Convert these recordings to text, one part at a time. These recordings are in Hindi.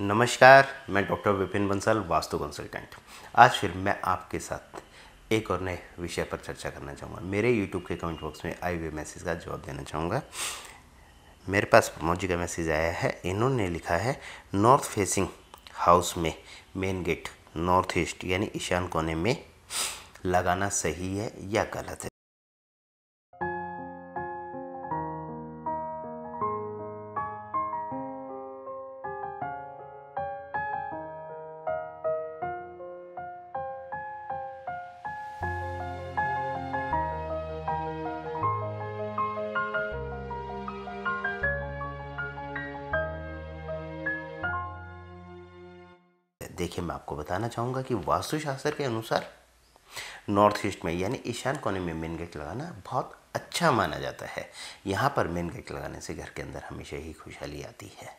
नमस्कार मैं डॉक्टर विपिन बंसल वास्तु कंसल्टेंट आज फिर मैं आपके साथ एक और नए विषय पर चर्चा करना चाहूँगा मेरे यूट्यूब के कमेंट बॉक्स में आए हुए मैसेज का जवाब देना चाहूँगा मेरे पास प्रमोद जी का मैसेज आया है इन्होंने लिखा है नॉर्थ फेसिंग हाउस में मेन गेट नॉर्थ ईस्ट यानी ईशान कोने में लगाना सही है या गलत है देखिए मैं आपको बताना चाहूँगा कि वास्तुशास्त्र के अनुसार नॉर्थ ईस्ट में यानी ईशान कोने में मेन गेट लगाना बहुत अच्छा माना जाता है यहाँ पर मेन गेट लगाने से घर के अंदर हमेशा ही खुशहाली आती है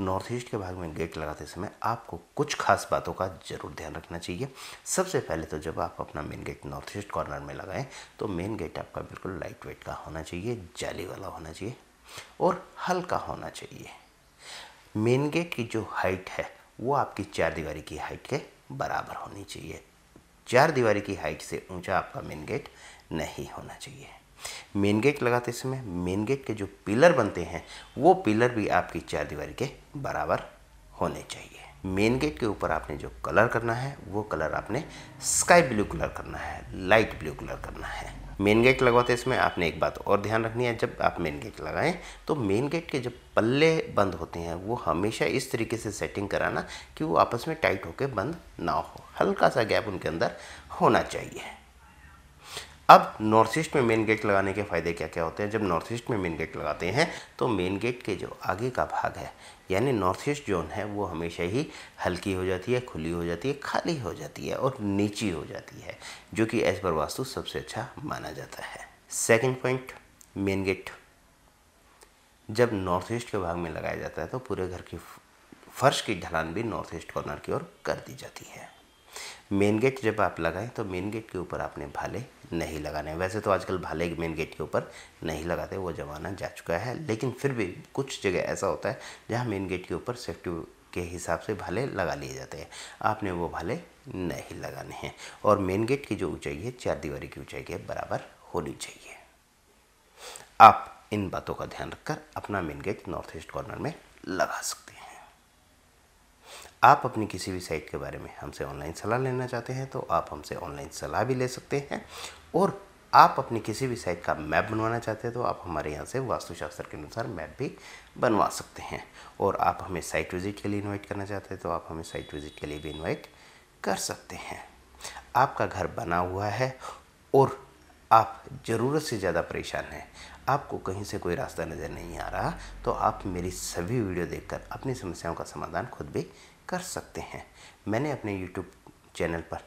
नॉर्थ ईस्ट के भाग में गेट लगाते समय आपको कुछ खास बातों का जरूर ध्यान रखना चाहिए सबसे पहले तो जब आप अपना main gate north east corner में लगाएं तो मेन गेट आपका बिल्कुल लाइट वेट का होना चाहिए जाली वाला होना चाहिए और हल्का होना चाहिए मेन गेट की जो हाइट है वो आपकी चार दीवारी की हाइट के बराबर होनी चाहिए चार दीवारी की हाइट से ऊंचा आपका मेन गेट नहीं होना चाहिए मेन गेट लगाते समय मेन गेट के जो पिलर बनते हैं वो पिलर भी आपकी चार दीवारी के बराबर होने चाहिए मेन गेट के ऊपर आपने जो कलर करना है वो कलर आपने स्काई ब्लू कलर करना है लाइट ब्लू कलर करना है मेन गेट लगवाते इसमें आपने एक बात और ध्यान रखनी है जब आप मेन गेट लगाएं तो मेन गेट के जब पल्ले बंद होते हैं वो हमेशा इस तरीके से सेटिंग कराना कि वो आपस में टाइट होकर बंद ना हो हल्का सा गैप उनके अंदर होना चाहिए अब नॉर्थ ईस्ट में मेन गेट लगाने के फ़ायदे क्या क्या होते हैं जब नॉर्थ ईस्ट में मेन गेट लगाते हैं तो मेन गेट के जो आगे का भाग है यानी नॉर्थ ईस्ट जोन है वो हमेशा ही हल्की हो जाती है खुली हो जाती है खाली हो जाती है और नीची हो जाती है जो कि एज पर वास्तु सबसे अच्छा माना जाता है सेकेंड पॉइंट मेन गेट जब नॉर्थ ईस्ट के भाग में लगाया जाता है तो पूरे घर की फर्श की ढलान भी नॉर्थ ईस्ट कॉर्नर की ओर कर दी जाती है मेन गेट जब आप लगाएं तो मेन गेट के ऊपर आपने भाले नहीं लगाने वैसे तो आजकल भाले मेन गेट के ऊपर नहीं लगाते वो ज़माना जा चुका है लेकिन फिर भी कुछ जगह ऐसा होता है जहाँ मेन गेट के ऊपर सेफ्टी के हिसाब से भाले लगा लिए जाते हैं आपने वो भाले नहीं लगाने हैं और मेन गेट की जो ऊंचाई है चार दीवारी की ऊंचाई के बराबर होनी चाहिए आप इन बातों का ध्यान रखकर अपना main gate north east corner में लगा सकते हैं आप अपनी किसी भी साइट के बारे में हमसे ऑनलाइन सलाह लेना चाहते हैं तो आप हमसे ऑनलाइन सलाह भी ले सकते हैं और आप अपनी किसी भी साइट का मैप बनवाना चाहते हैं तो आप हमारे यहाँ से वास्तुशास्त्र के अनुसार मैप भी बनवा सकते हैं और आप हमें साइट विज़िट के लिए इन्वाइट करना चाहते हैं तो आप हमें साइट विज़िट के लिए भी इन्वाइट कर सकते हैं आपका घर बना हुआ है और आप ज़रूरत से ज़्यादा परेशान हैं आपको कहीं से कोई रास्ता नज़र नहीं आ रहा तो आप मेरी सभी वीडियो देखकर अपनी समस्याओं का समाधान खुद भी कर सकते हैं मैंने अपने यूट्यूब चैनल पर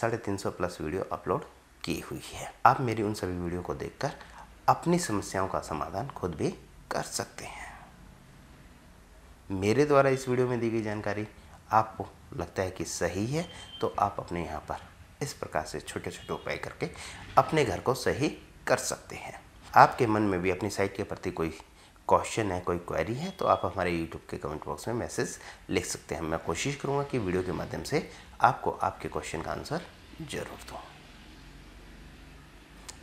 साढ़े तीन सौ प्लस वीडियो अपलोड की हुई है आप मेरी उन सभी वीडियो को देखकर अपनी समस्याओं का समाधान खुद भी कर सकते हैं मेरे द्वारा इस वीडियो में दी गई जानकारी आपको लगता है कि सही है तो आप अपने यहाँ पर इस प्रकार से छोटे छोटे उपाय करके अपने घर को सही कर सकते हैं आपके मन में भी अपनी साइट के प्रति कोई क्वेश्चन है कोई क्वेरी है तो आप हमारे यूट्यूब के कमेंट बॉक्स में मैसेज लिख सकते हैं मैं कोशिश करूँगा कि वीडियो के माध्यम से आपको आपके क्वेश्चन का आंसर जरूर दूँ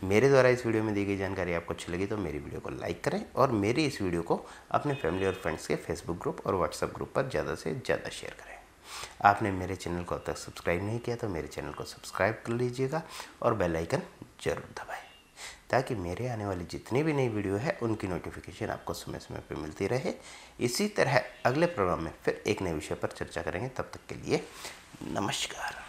मेरे द्वारा इस वीडियो में दी गई जानकारी आपको अच्छी लगी तो मेरी वीडियो को लाइक करें और मेरी इस वीडियो को अपने फैमिली और फ्रेंड्स के फेसबुक ग्रुप और व्हाट्सएप ग्रुप पर ज़्यादा से ज़्यादा शेयर करें आपने मेरे चैनल को अब तक सब्सक्राइब नहीं किया तो मेरे चैनल को सब्सक्राइब कर लीजिएगा और बेल आइकन जरूर दबाएं ताकि मेरे आने वाली जितनी भी नई वीडियो है उनकी नोटिफिकेशन आपको समय समय पर मिलती रहे इसी तरह अगले प्रोग्राम में फिर एक नए विषय पर चर्चा करेंगे तब तक के लिए नमस्कार